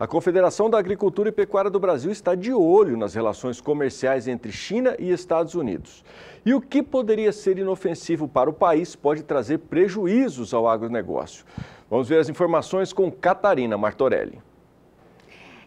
A Confederação da Agricultura e Pecuária do Brasil está de olho nas relações comerciais entre China e Estados Unidos. E o que poderia ser inofensivo para o país pode trazer prejuízos ao agronegócio. Vamos ver as informações com Catarina Martorelli.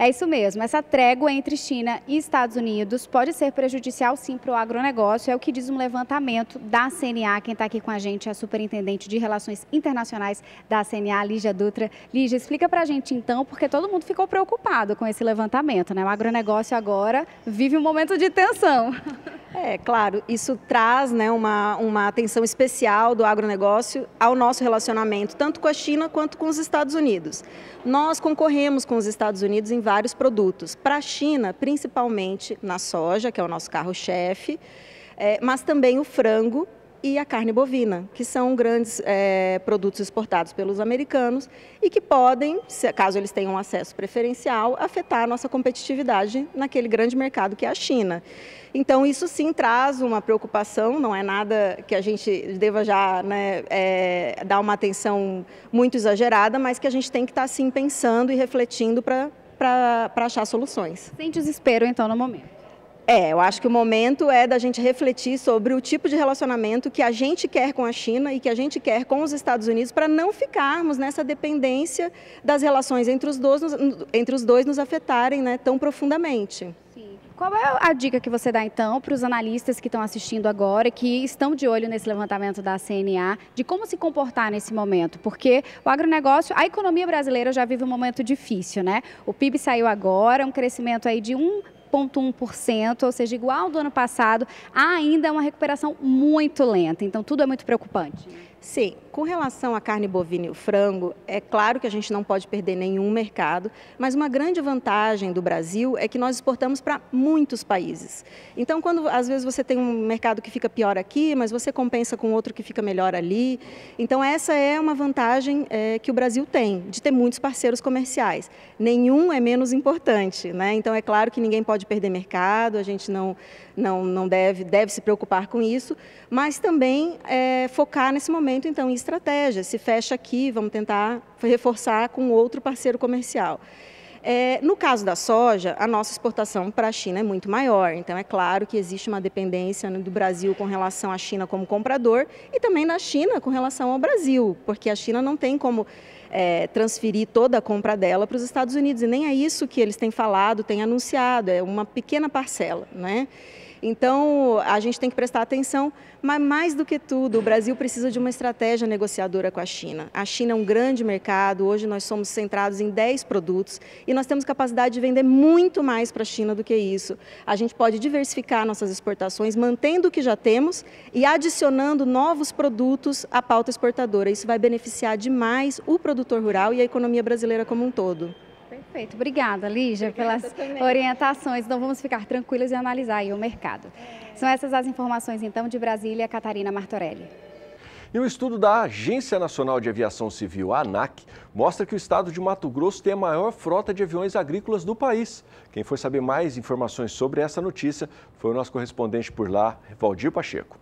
É isso mesmo, essa trégua entre China e Estados Unidos pode ser prejudicial sim para o agronegócio, é o que diz um levantamento da CNA. Quem está aqui com a gente é a Superintendente de Relações Internacionais da CNA, Lígia Dutra. Lígia, explica para a gente então, porque todo mundo ficou preocupado com esse levantamento, né? O agronegócio agora vive um momento de tensão. É, claro, isso traz né, uma, uma atenção especial do agronegócio ao nosso relacionamento, tanto com a China quanto com os Estados Unidos. Nós concorremos com os Estados Unidos em vários produtos, para a China, principalmente na soja, que é o nosso carro-chefe, é, mas também o frango e a carne bovina, que são grandes é, produtos exportados pelos americanos e que podem, caso eles tenham acesso preferencial, afetar a nossa competitividade naquele grande mercado que é a China. Então, isso sim traz uma preocupação, não é nada que a gente deva já né, é, dar uma atenção muito exagerada, mas que a gente tem que estar tá sim pensando e refletindo para achar soluções. Sem desespero, então, no momento. É, eu acho que o momento é da gente refletir sobre o tipo de relacionamento que a gente quer com a China e que a gente quer com os Estados Unidos para não ficarmos nessa dependência das relações entre os dois, entre os dois nos afetarem né, tão profundamente. Sim. Qual é a dica que você dá então para os analistas que estão assistindo agora, que estão de olho nesse levantamento da CNA, de como se comportar nesse momento? Porque o agronegócio, a economia brasileira já vive um momento difícil, né? O PIB saiu agora, um crescimento aí de 1 0,1%, ou seja, igual ao do ano passado, há ainda é uma recuperação muito lenta. Então, tudo é muito preocupante. Sim, com relação à carne bovina e o frango, é claro que a gente não pode perder nenhum mercado, mas uma grande vantagem do Brasil é que nós exportamos para muitos países. Então, quando às vezes você tem um mercado que fica pior aqui, mas você compensa com outro que fica melhor ali. Então, essa é uma vantagem é, que o Brasil tem, de ter muitos parceiros comerciais. Nenhum é menos importante, né? Então, é claro que ninguém pode pode perder mercado, a gente não, não, não deve, deve se preocupar com isso, mas também é, focar nesse momento, então, em estratégia. Se fecha aqui, vamos tentar reforçar com outro parceiro comercial. É, no caso da soja, a nossa exportação para a China é muito maior, então é claro que existe uma dependência do Brasil com relação à China como comprador e também da China com relação ao Brasil, porque a China não tem como é, transferir toda a compra dela para os Estados Unidos e nem é isso que eles têm falado, têm anunciado, é uma pequena parcela, né? Então, a gente tem que prestar atenção, mas mais do que tudo, o Brasil precisa de uma estratégia negociadora com a China. A China é um grande mercado, hoje nós somos centrados em 10 produtos e nós temos capacidade de vender muito mais para a China do que isso. A gente pode diversificar nossas exportações, mantendo o que já temos e adicionando novos produtos à pauta exportadora. Isso vai beneficiar demais o produtor rural e a economia brasileira como um todo. Perfeito. Obrigada, Lígia, Obrigada pelas também. orientações. Então, vamos ficar tranquilos e analisar o mercado. É. São essas as informações, então, de Brasília, Catarina Martorelli. E um estudo da Agência Nacional de Aviação Civil, a ANAC, mostra que o estado de Mato Grosso tem a maior frota de aviões agrícolas do país. Quem foi saber mais informações sobre essa notícia foi o nosso correspondente por lá, Valdir Pacheco.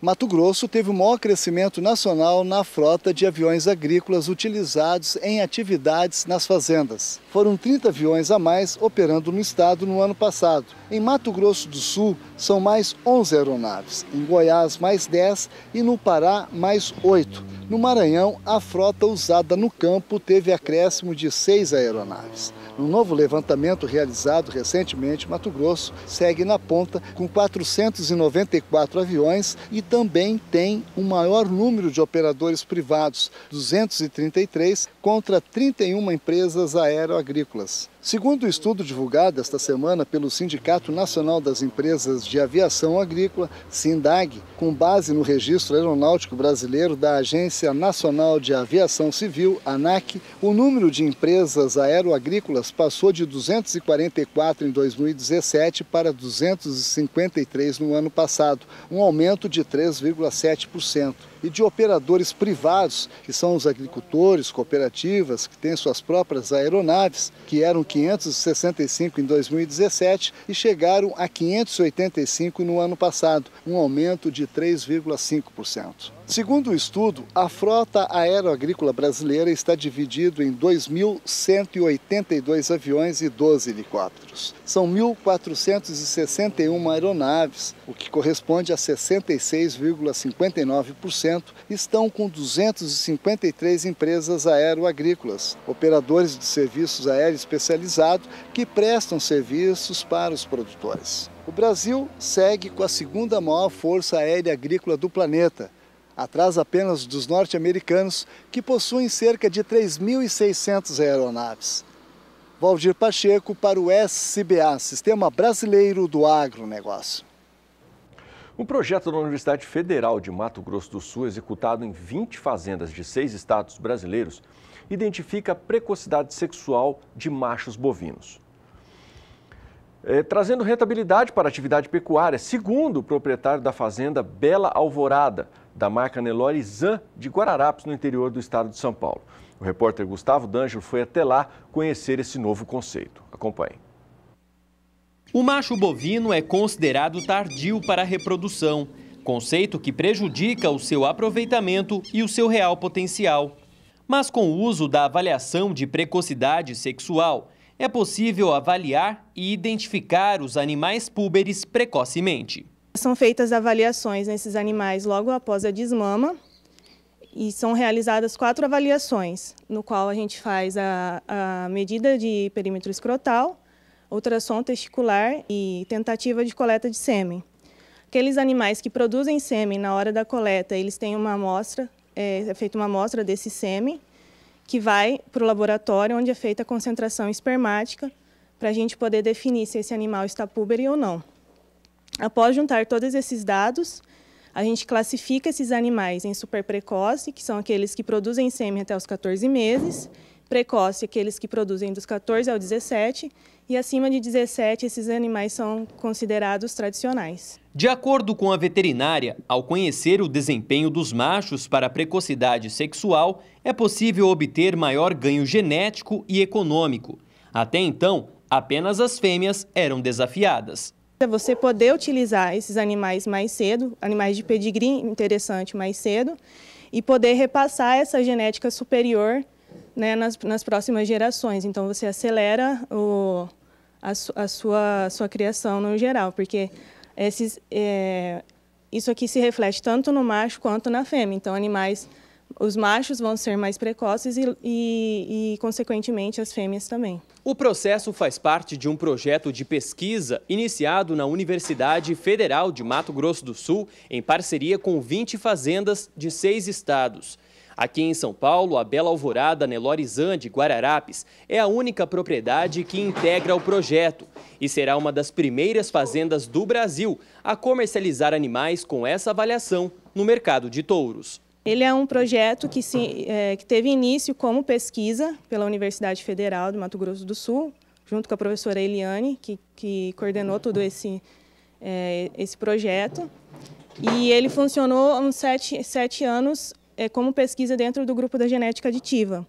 Mato Grosso teve o maior crescimento nacional na frota de aviões agrícolas utilizados em atividades nas fazendas. Foram 30 aviões a mais operando no estado no ano passado. Em Mato Grosso do Sul, são mais 11 aeronaves, em Goiás, mais 10 e no Pará, mais 8. No Maranhão, a frota usada no campo teve acréscimo de seis aeronaves. No novo levantamento realizado recentemente, Mato Grosso segue na ponta com 494 aviões e também tem o um maior número de operadores privados, 233, contra 31 empresas aeroagrícolas. Segundo o estudo divulgado esta semana pelo Sindicato Nacional das Empresas de Aviação Agrícola, SINDAG, com base no Registro Aeronáutico Brasileiro da Agência Nacional de Aviação Civil, ANAC, o número de empresas aeroagrícolas passou de 244 em 2017 para 253 no ano passado, um aumento de 3,7% e de operadores privados, que são os agricultores, cooperativas, que têm suas próprias aeronaves, que eram 565 em 2017 e chegaram a 585 no ano passado, um aumento de 3,5%. Segundo o estudo, a frota aeroagrícola brasileira está dividida em 2.182 aviões e 12 helicópteros. São 1.461 aeronaves, o que corresponde a 66,59%, estão com 253 empresas aeroagrícolas, operadores de serviços aéreos especializados que prestam serviços para os produtores. O Brasil segue com a segunda maior força aérea agrícola do planeta, atrás apenas dos norte-americanos, que possuem cerca de 3.600 aeronaves. Valdir Pacheco para o SCBA, Sistema Brasileiro do Agronegócio. Um projeto da Universidade Federal de Mato Grosso do Sul, executado em 20 fazendas de seis estados brasileiros, identifica a precocidade sexual de machos bovinos. É, trazendo rentabilidade para a atividade pecuária, segundo o proprietário da fazenda Bela Alvorada, da marca Nelore Zan, de Guararapes, no interior do estado de São Paulo. O repórter Gustavo D'Angelo foi até lá conhecer esse novo conceito. Acompanhe. O macho bovino é considerado tardio para a reprodução, conceito que prejudica o seu aproveitamento e o seu real potencial. Mas com o uso da avaliação de precocidade sexual é possível avaliar e identificar os animais púberes precocemente. São feitas avaliações nesses animais logo após a desmama e são realizadas quatro avaliações, no qual a gente faz a, a medida de perímetro escrotal, ultrassom testicular e tentativa de coleta de sêmen. Aqueles animais que produzem sêmen na hora da coleta, eles têm uma amostra, é, é feita uma amostra desse sêmen que vai para o laboratório onde é feita a concentração espermática para a gente poder definir se esse animal está púbere ou não. Após juntar todos esses dados, a gente classifica esses animais em super precoce, que são aqueles que produzem sêmen até os 14 meses, precoce aqueles que produzem dos 14 ao 17 e acima de 17 esses animais são considerados tradicionais. De acordo com a veterinária, ao conhecer o desempenho dos machos para a precocidade sexual, é possível obter maior ganho genético e econômico. Até então, apenas as fêmeas eram desafiadas. É você poder utilizar esses animais mais cedo, animais de pedigree interessante mais cedo, e poder repassar essa genética superior né, nas, nas próximas gerações. Então, você acelera o, a, su, a sua, sua criação no geral, porque esses, é, isso aqui se reflete tanto no macho quanto na fêmea. Então, animais, os machos vão ser mais precoces e, e, e consequentemente, as fêmeas também. O processo faz parte de um projeto de pesquisa iniciado na Universidade Federal de Mato Grosso do Sul, em parceria com 20 fazendas de seis estados. Aqui em São Paulo, a Bela Alvorada Nelorizande Guararapes é a única propriedade que integra o projeto e será uma das primeiras fazendas do Brasil a comercializar animais com essa avaliação no mercado de touros. Ele é um projeto que, se, é, que teve início como pesquisa pela Universidade Federal do Mato Grosso do Sul, junto com a professora Eliane, que, que coordenou todo esse, é, esse projeto. E ele funcionou há uns sete, sete anos é, como pesquisa dentro do grupo da genética aditiva.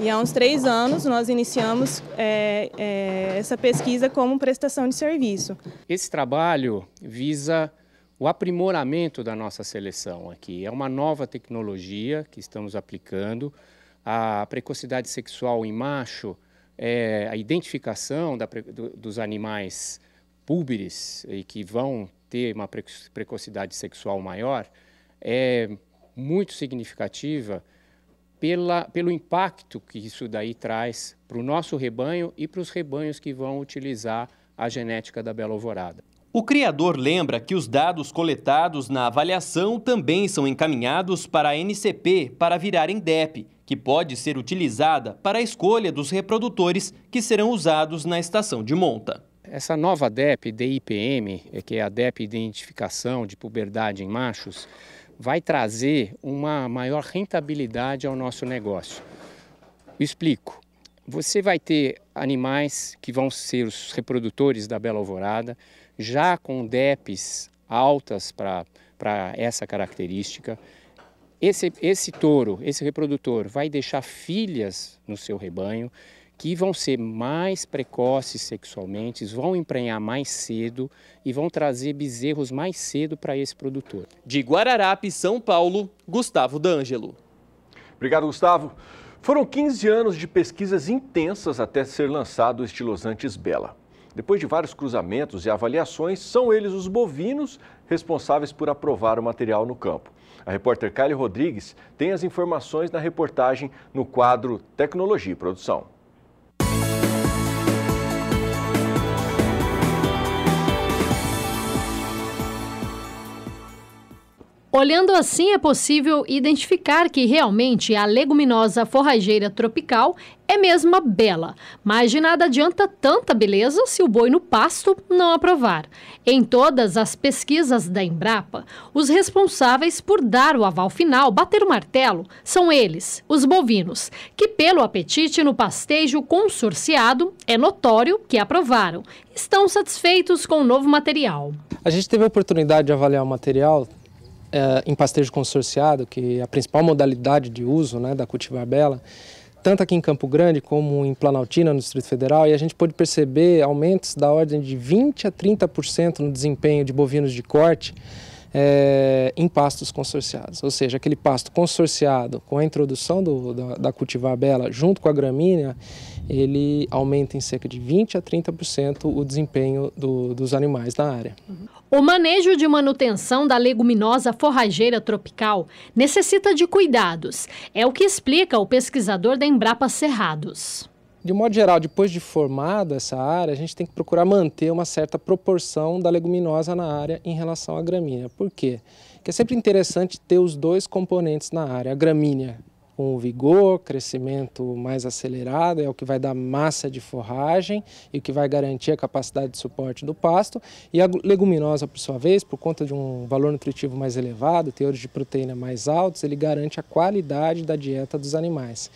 E há uns três anos nós iniciamos é, é, essa pesquisa como prestação de serviço. Esse trabalho visa o aprimoramento da nossa seleção aqui. É uma nova tecnologia que estamos aplicando. A precocidade sexual em macho, é a identificação da, do, dos animais púberes e que vão ter uma precocidade sexual maior é muito significativa pela, pelo impacto que isso daí traz para o nosso rebanho e para os rebanhos que vão utilizar a genética da Bela Alvorada. O criador lembra que os dados coletados na avaliação também são encaminhados para a NCP para virarem DEP, que pode ser utilizada para a escolha dos reprodutores que serão usados na estação de monta. Essa nova DEP, DIPM, eh, que é a DEP Identificação de Puberdade em Machos, vai trazer uma maior rentabilidade ao nosso negócio. Eu explico. Você vai ter animais que vão ser os reprodutores da Bela Alvorada, já com DEPs altas para essa característica. Esse, esse touro, esse reprodutor, vai deixar filhas no seu rebanho que vão ser mais precoces sexualmente, vão emprenhar mais cedo e vão trazer bezerros mais cedo para esse produtor. De Guararape, São Paulo, Gustavo D'Angelo. Obrigado, Gustavo. Foram 15 anos de pesquisas intensas até ser lançado o Estilosantes Bela. Depois de vários cruzamentos e avaliações, são eles os bovinos responsáveis por aprovar o material no campo. A repórter Kylie Rodrigues tem as informações na reportagem no quadro Tecnologia e Produção. Olhando assim, é possível identificar que realmente a leguminosa forrageira tropical é mesmo bela, mas de nada adianta tanta beleza se o boi no pasto não aprovar. Em todas as pesquisas da Embrapa, os responsáveis por dar o aval final, bater o martelo, são eles, os bovinos, que pelo apetite no pastejo consorciado, é notório que aprovaram. Estão satisfeitos com o novo material. A gente teve a oportunidade de avaliar o material é, em pastejo consorciado, que é a principal modalidade de uso né, da cultivar bela, tanto aqui em Campo Grande como em Planaltina, no Distrito Federal, e a gente pôde perceber aumentos da ordem de 20% a 30% no desempenho de bovinos de corte é, em pastos consorciados. Ou seja, aquele pasto consorciado com a introdução do, da, da cultivar bela junto com a gramínea, ele aumenta em cerca de 20% a 30% o desempenho do, dos animais na área. Uhum. O manejo de manutenção da leguminosa forrageira tropical necessita de cuidados. É o que explica o pesquisador da Embrapa Cerrados. De modo geral, depois de formada essa área, a gente tem que procurar manter uma certa proporção da leguminosa na área em relação à gramínea. Por quê? Porque é sempre interessante ter os dois componentes na área, a gramínea com vigor, crescimento mais acelerado, é o que vai dar massa de forragem e o que vai garantir a capacidade de suporte do pasto. E a leguminosa, por sua vez, por conta de um valor nutritivo mais elevado, teores de proteína mais altos, ele garante a qualidade da dieta dos animais.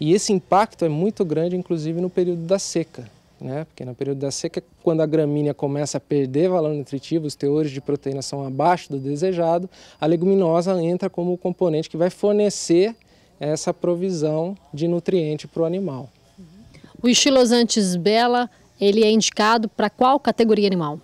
E esse impacto é muito grande, inclusive no período da seca. Né? Porque no período da seca, quando a gramínea começa a perder valor nutritivo, os teores de proteína são abaixo do desejado, a leguminosa entra como o componente que vai fornecer essa provisão de nutriente para o animal. O estilosantes Bela, ele é indicado para qual categoria animal?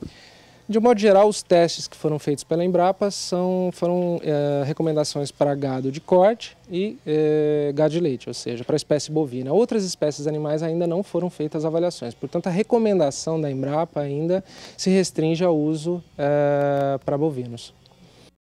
De um modo geral, os testes que foram feitos pela Embrapa são, foram é, recomendações para gado de corte e é, gado de leite, ou seja, para a espécie bovina. Outras espécies animais ainda não foram feitas avaliações, portanto a recomendação da Embrapa ainda se restringe ao uso é, eh, para bovinos.